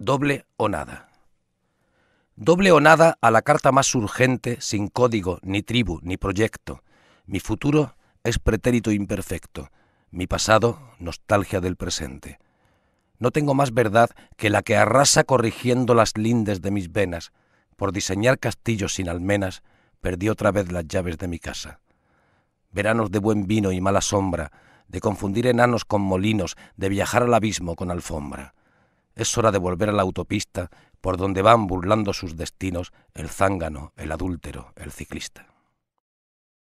Doble o nada. Doble o nada a la carta más urgente, sin código, ni tribu, ni proyecto. Mi futuro es pretérito imperfecto, mi pasado nostalgia del presente. No tengo más verdad que la que arrasa corrigiendo las lindes de mis venas. Por diseñar castillos sin almenas, perdí otra vez las llaves de mi casa. Veranos de buen vino y mala sombra, de confundir enanos con molinos, de viajar al abismo con alfombra. Es hora de volver a la autopista por donde van burlando sus destinos el zángano, el adúltero, el ciclista.